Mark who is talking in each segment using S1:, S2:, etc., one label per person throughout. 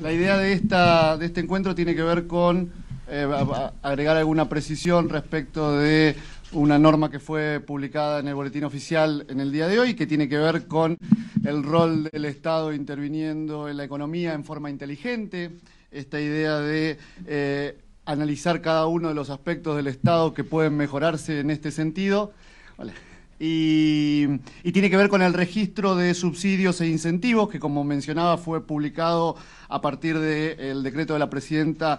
S1: La idea de, esta, de este encuentro tiene que ver con eh, agregar alguna precisión respecto de una norma que fue publicada en el boletín oficial en el día de hoy, que tiene que ver con el rol del Estado interviniendo en la economía en forma inteligente, esta idea de eh, analizar cada uno de los aspectos del Estado que pueden mejorarse en este sentido. Y, tiene que ver con el registro de subsidios e incentivos, que como mencionaba fue publicado a partir del decreto de la presidenta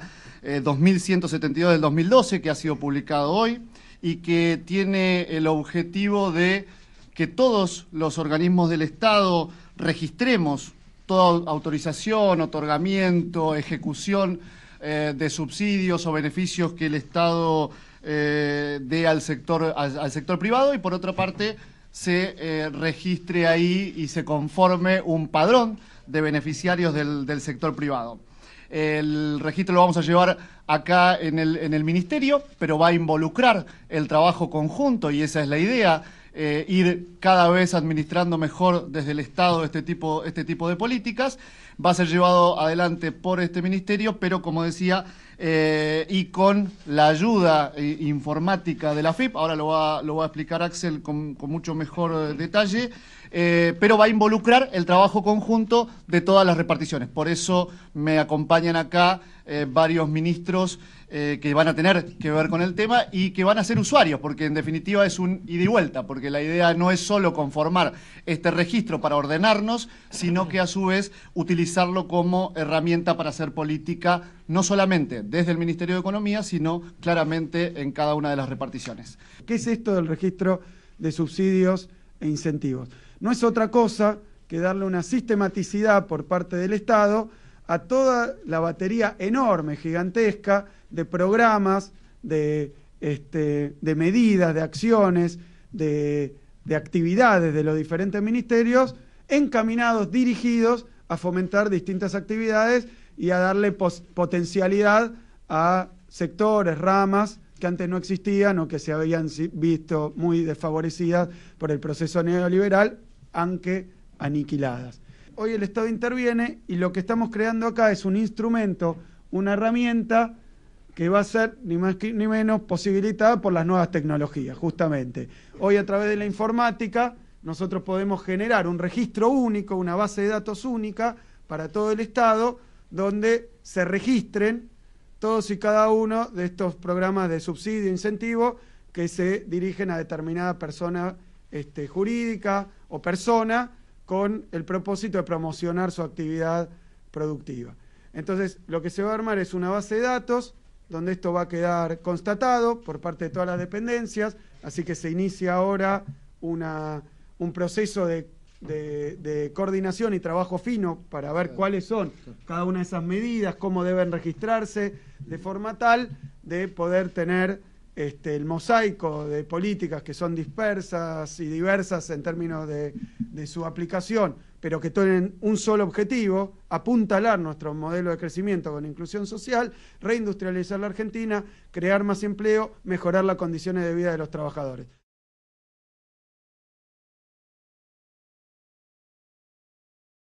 S1: 2172 eh, del 2012, que ha sido publicado hoy, y que tiene el objetivo de que todos los organismos del Estado registremos toda autorización, otorgamiento, ejecución eh, de subsidios o beneficios que el Estado eh, dé al sector, al, sector privado y por otra parte se eh, registre ahí y se conforme un padrón de beneficiarios del, del sector privado. El registro lo vamos a llevar acá en el, en el Ministerio, pero va a involucrar el trabajo conjunto y esa es la idea eh, ir cada vez administrando mejor desde el Estado este tipo, este tipo de políticas. Va a ser llevado adelante por este ministerio, pero como decía, eh, y con la ayuda eh, informática de la FIP, ahora lo va, a explicar Axel con mucho mejor detalle, pero va a involucrar el trabajo conjunto de todas las reparticiones. Por eso me acompañan acá. Eh, varios ministros eh, que van a tener que ver con el tema y que van a ser usuarios, porque en definitiva es un ida y vuelta, porque la idea no es solo conformar este registro para ordenarnos, sino que a su vez utilizarlo como herramienta para hacer política, no solamente desde el Ministerio de Economía, sino claramente en cada una de las reparticiones.
S2: ¿Qué es esto del registro de subsidios e incentivos? No es otra cosa que darle una sistematicidad por parte del Estado a toda la batería enorme, gigantesca, de programas, de, este, medidas, de acciones, de actividades de los diferentes ministerios encaminados, dirigidos a fomentar distintas actividades y a darle potencialidad a sectores, ramas que antes no existían o que se habían visto muy desfavorecidas por el proceso neoliberal, aunque aniquiladas hoy el Estado interviene y lo que estamos creando acá es un instrumento, una herramienta que va a ser ni más ni menos posibilitada por las nuevas tecnologías, justamente. Hoy a través de la informática nosotros podemos generar un registro único, una base de datos única para todo el Estado, donde se registren todos y cada uno de estos programas de subsidio, e incentivo, que se dirigen a determinada persona este, jurídica o persona con el propósito de promocionar su actividad productiva. Entonces, lo que se va a armar es una base de datos donde esto va a quedar constatado por parte de todas las dependencias, así que se inicia ahora un proceso de, coordinación y trabajo fino para ver cuáles son cada una de esas medidas, cómo deben registrarse, de forma tal de poder tener este, el mosaico de políticas que son dispersas y diversas en términos de, de su aplicación, pero que tienen un solo objetivo, apuntalar nuestro modelo de crecimiento con inclusión social, reindustrializar la Argentina, crear más empleo, mejorar las condiciones de vida de los trabajadores.